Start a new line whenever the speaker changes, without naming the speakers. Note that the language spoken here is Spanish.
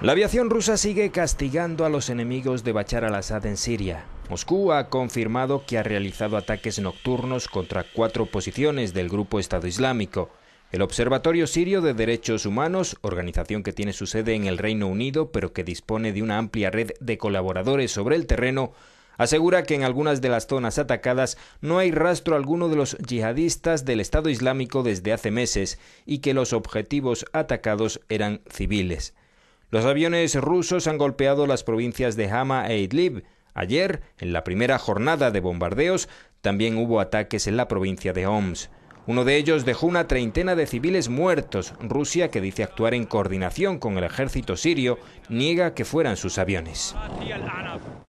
La aviación rusa sigue castigando a los enemigos de Bachar al-Assad en Siria. Moscú ha confirmado que ha realizado ataques nocturnos contra cuatro posiciones del grupo Estado Islámico. El Observatorio Sirio de Derechos Humanos, organización que tiene su sede en el Reino Unido pero que dispone de una amplia red de colaboradores sobre el terreno, asegura que en algunas de las zonas atacadas no hay rastro alguno de los yihadistas del Estado Islámico desde hace meses y que los objetivos atacados eran civiles. Los aviones rusos han golpeado las provincias de Hama e Idlib. Ayer, en la primera jornada de bombardeos, también hubo ataques en la provincia de Homs. Uno de ellos dejó una treintena de civiles muertos. Rusia, que dice actuar en coordinación con el ejército sirio, niega que fueran sus aviones.